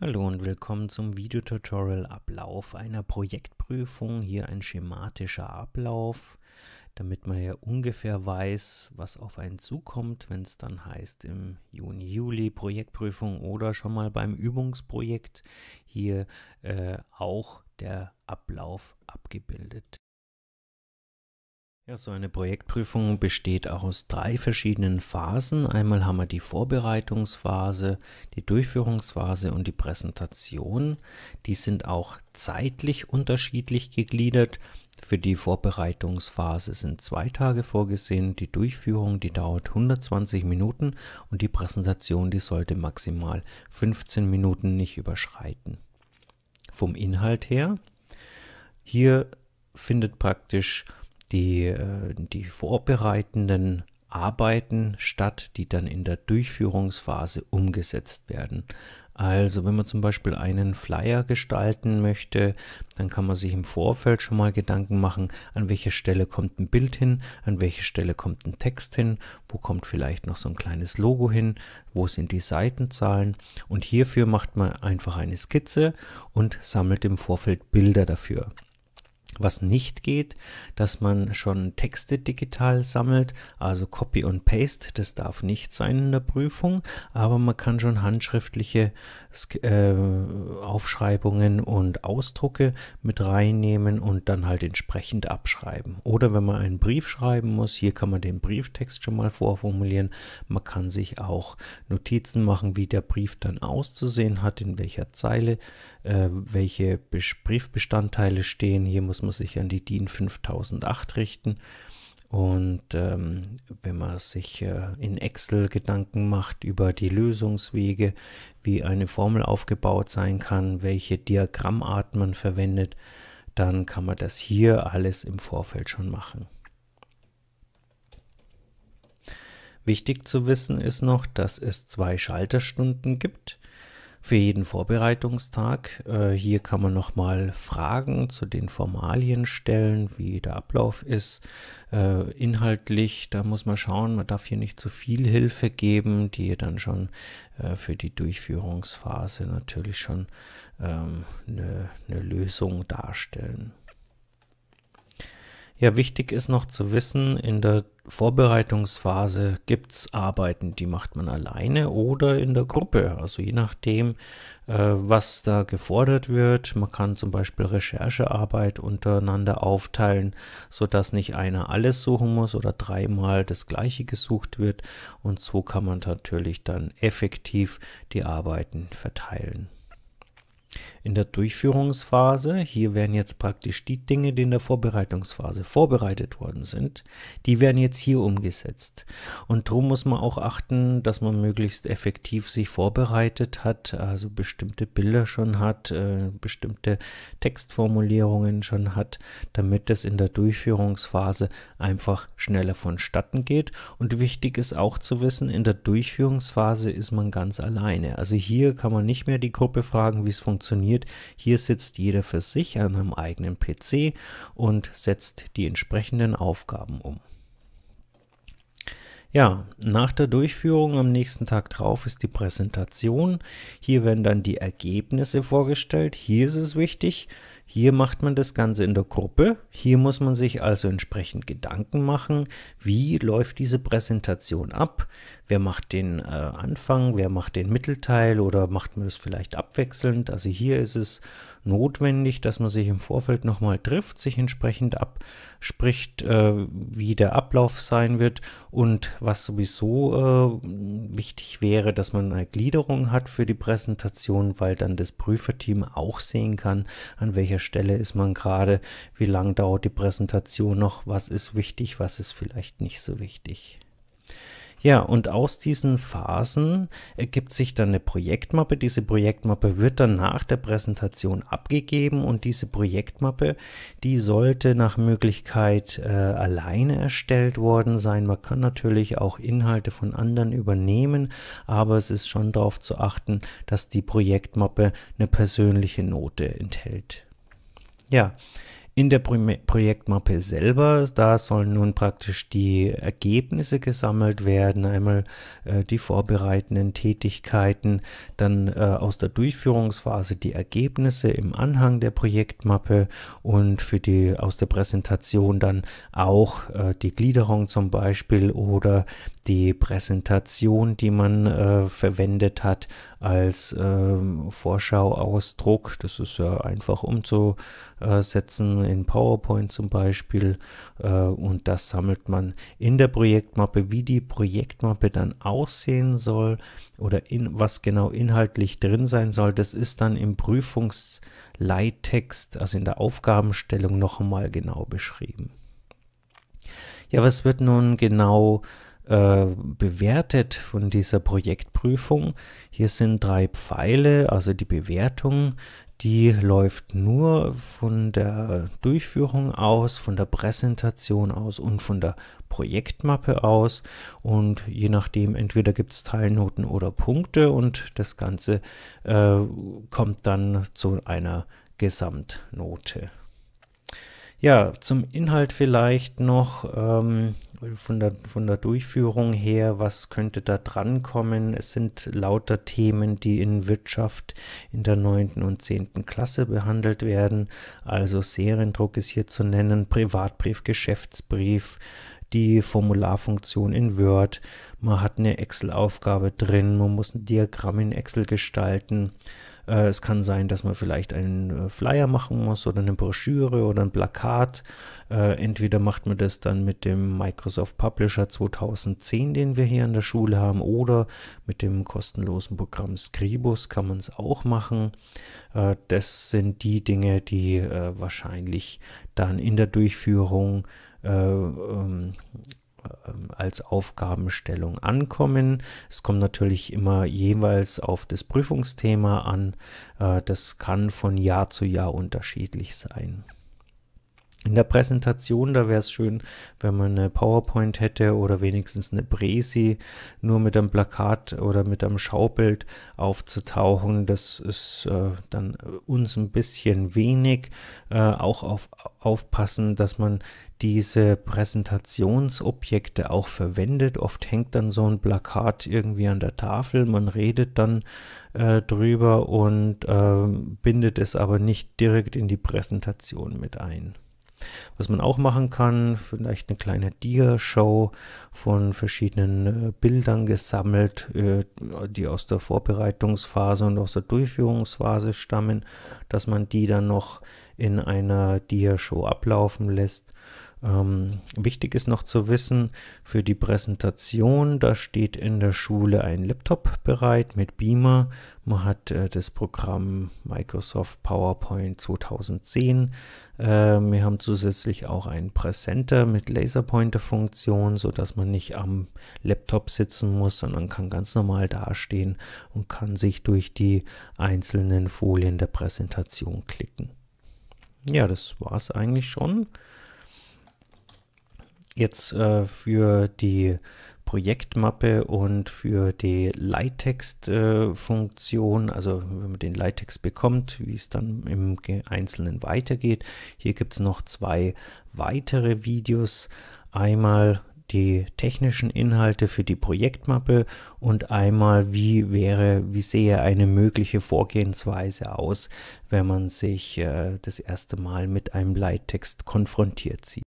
Hallo und willkommen zum Videotutorial Ablauf einer Projektprüfung. Hier ein schematischer Ablauf, damit man ja ungefähr weiß, was auf einen zukommt, wenn es dann heißt im Juni, Juli Projektprüfung oder schon mal beim Übungsprojekt hier äh, auch der Ablauf abgebildet. Ja, so eine Projektprüfung besteht aus drei verschiedenen Phasen. Einmal haben wir die Vorbereitungsphase, die Durchführungsphase und die Präsentation. Die sind auch zeitlich unterschiedlich gegliedert. Für die Vorbereitungsphase sind zwei Tage vorgesehen, die Durchführung, die dauert 120 Minuten und die Präsentation, die sollte maximal 15 Minuten nicht überschreiten. Vom Inhalt her, hier findet praktisch die, äh, die vorbereitenden Arbeiten statt, die dann in der Durchführungsphase umgesetzt werden. Also wenn man zum Beispiel einen Flyer gestalten möchte, dann kann man sich im Vorfeld schon mal Gedanken machen, an welcher Stelle kommt ein Bild hin, an welcher Stelle kommt ein Text hin, wo kommt vielleicht noch so ein kleines Logo hin, wo sind die Seitenzahlen. Und hierfür macht man einfach eine Skizze und sammelt im Vorfeld Bilder dafür. Was nicht geht, dass man schon Texte digital sammelt, also Copy und Paste, das darf nicht sein in der Prüfung, aber man kann schon handschriftliche äh, Aufschreibungen und Ausdrucke mit reinnehmen und dann halt entsprechend abschreiben. Oder wenn man einen Brief schreiben muss, hier kann man den Brieftext schon mal vorformulieren, man kann sich auch Notizen machen, wie der Brief dann auszusehen hat, in welcher Zeile, äh, welche Briefbestandteile stehen, hier muss muss sich an die DIN 5008 richten. Und ähm, wenn man sich äh, in Excel Gedanken macht über die Lösungswege, wie eine Formel aufgebaut sein kann, welche Diagrammart man verwendet, dann kann man das hier alles im Vorfeld schon machen. Wichtig zu wissen ist noch, dass es zwei Schalterstunden gibt für jeden Vorbereitungstag. Äh, hier kann man nochmal Fragen zu den Formalien stellen, wie der Ablauf ist. Äh, inhaltlich, da muss man schauen, man darf hier nicht zu viel Hilfe geben, die dann schon äh, für die Durchführungsphase natürlich schon eine ähm, ne, ne Lösung darstellen. Ja, wichtig ist noch zu wissen, in der Vorbereitungsphase gibt es Arbeiten, die macht man alleine oder in der Gruppe. Also je nachdem, äh, was da gefordert wird. Man kann zum Beispiel Recherchearbeit untereinander aufteilen, sodass nicht einer alles suchen muss oder dreimal das gleiche gesucht wird. Und so kann man natürlich dann effektiv die Arbeiten verteilen. In der Durchführungsphase, hier werden jetzt praktisch die Dinge, die in der Vorbereitungsphase vorbereitet worden sind, die werden jetzt hier umgesetzt. Und darum muss man auch achten, dass man möglichst effektiv sich vorbereitet hat, also bestimmte Bilder schon hat, äh, bestimmte Textformulierungen schon hat, damit es in der Durchführungsphase einfach schneller vonstatten geht. Und wichtig ist auch zu wissen, in der Durchführungsphase ist man ganz alleine. Also hier kann man nicht mehr die Gruppe fragen, wie es funktioniert funktioniert. Hier sitzt jeder für sich an einem eigenen PC und setzt die entsprechenden Aufgaben um. Ja, nach der Durchführung am nächsten Tag drauf ist die Präsentation. Hier werden dann die Ergebnisse vorgestellt. Hier ist es wichtig, hier macht man das Ganze in der Gruppe. Hier muss man sich also entsprechend Gedanken machen, wie läuft diese Präsentation ab. Wer macht den äh, Anfang, wer macht den Mittelteil oder macht man das vielleicht abwechselnd. Also hier ist es notwendig, dass man sich im Vorfeld nochmal trifft, sich entsprechend abspricht, äh, wie der Ablauf sein wird und was sowieso äh, wichtig wäre, dass man eine Gliederung hat für die Präsentation, weil dann das Prüferteam auch sehen kann, an welcher Stelle ist man gerade, wie lang dauert die Präsentation noch, was ist wichtig, was ist vielleicht nicht so wichtig. Ja, und aus diesen Phasen ergibt sich dann eine Projektmappe. Diese Projektmappe wird dann nach der Präsentation abgegeben und diese Projektmappe, die sollte nach Möglichkeit äh, alleine erstellt worden sein. Man kann natürlich auch Inhalte von anderen übernehmen, aber es ist schon darauf zu achten, dass die Projektmappe eine persönliche Note enthält. Ja, in der Pro Projektmappe selber, da sollen nun praktisch die Ergebnisse gesammelt werden, einmal äh, die vorbereitenden Tätigkeiten, dann äh, aus der Durchführungsphase die Ergebnisse im Anhang der Projektmappe und für die aus der Präsentation dann auch äh, die Gliederung zum Beispiel oder die Präsentation, die man äh, verwendet hat, als ähm, Vorschauausdruck. Das ist ja einfach umzusetzen in PowerPoint zum Beispiel. Äh, und das sammelt man in der Projektmappe, wie die Projektmappe dann aussehen soll oder in, was genau inhaltlich drin sein soll. Das ist dann im Prüfungsleittext, also in der Aufgabenstellung noch einmal genau beschrieben. Ja, was wird nun genau äh, bewertet von dieser Projektprüfung. Hier sind drei Pfeile, also die Bewertung, die läuft nur von der Durchführung aus, von der Präsentation aus und von der Projektmappe aus. Und je nachdem, entweder gibt es Teilnoten oder Punkte und das Ganze äh, kommt dann zu einer Gesamtnote. Ja, zum Inhalt vielleicht noch ähm, von, der, von der Durchführung her, was könnte da dran kommen? Es sind lauter Themen, die in Wirtschaft in der 9. und 10. Klasse behandelt werden. Also Seriendruck ist hier zu nennen, Privatbrief, Geschäftsbrief, die Formularfunktion in Word. Man hat eine Excel-Aufgabe drin, man muss ein Diagramm in Excel gestalten. Äh, es kann sein, dass man vielleicht einen äh, Flyer machen muss oder eine Broschüre oder ein Plakat. Äh, entweder macht man das dann mit dem Microsoft Publisher 2010, den wir hier an der Schule haben, oder mit dem kostenlosen Programm Scribus kann man es auch machen. das sind die Dinge, die wahrscheinlich dann in der Durchführung ähm, ähm, als Aufgabenstellung ankommen. Es kommt natürlich immer jeweils auf das Prüfungsthema an. Äh, das kann von Jahr zu Jahr unterschiedlich sein in der Präsentation, da wäre es schön, wenn man eine PowerPoint hätte oder wenigstens eine Presi, nur mit einem Plakat oder mit einem Schaubild aufzutauchen. Das ist äh, dann äh, uns ein bisschen wenig. Äh, auch auf, aufpassen, dass man diese Präsentationsobjekte auch verwendet. Oft hängt dann so ein Plakat irgendwie an der Tafel, man redet dann äh, drüber und ähm, bindet es aber nicht direkt in die Präsentation mit ein. Was man auch machen kann, vielleicht eine kleine Dia-Show von verschiedenen äh, Bildern gesammelt, äh, die aus der Vorbereitungsphase und aus der Durchführungsphase stammen, dass man die dann noch in einer Dia-Show ablaufen lässt ähm, wichtig ist noch zu wissen, für die Präsentation, da steht in der Schule ein Laptop bereit mit Beamer. Man hat äh, das Programm Microsoft PowerPoint 2010. Äh, wir haben zusätzlich auch einen Präsenter mit Laserpointer-Funktion, sodass man nicht am Laptop sitzen muss, sondern kann ganz normal dastehen und kann sich durch die einzelnen Folien der Präsentation klicken. Ja, das war es eigentlich schon jetzt äh, für die Projektmappe und für die Leittextfunktion, äh, also wenn man den Leittext bekommt, wie es dann im Einzelnen weitergeht. Hier gibt es noch zwei weitere Videos. Einmal die technischen Inhalte für die Projektmappe und einmal, wie wäre, wie sehe eine mögliche Vorgehensweise aus, wenn man sich äh, das erste Mal mit einem Leittext konfrontiert sieht.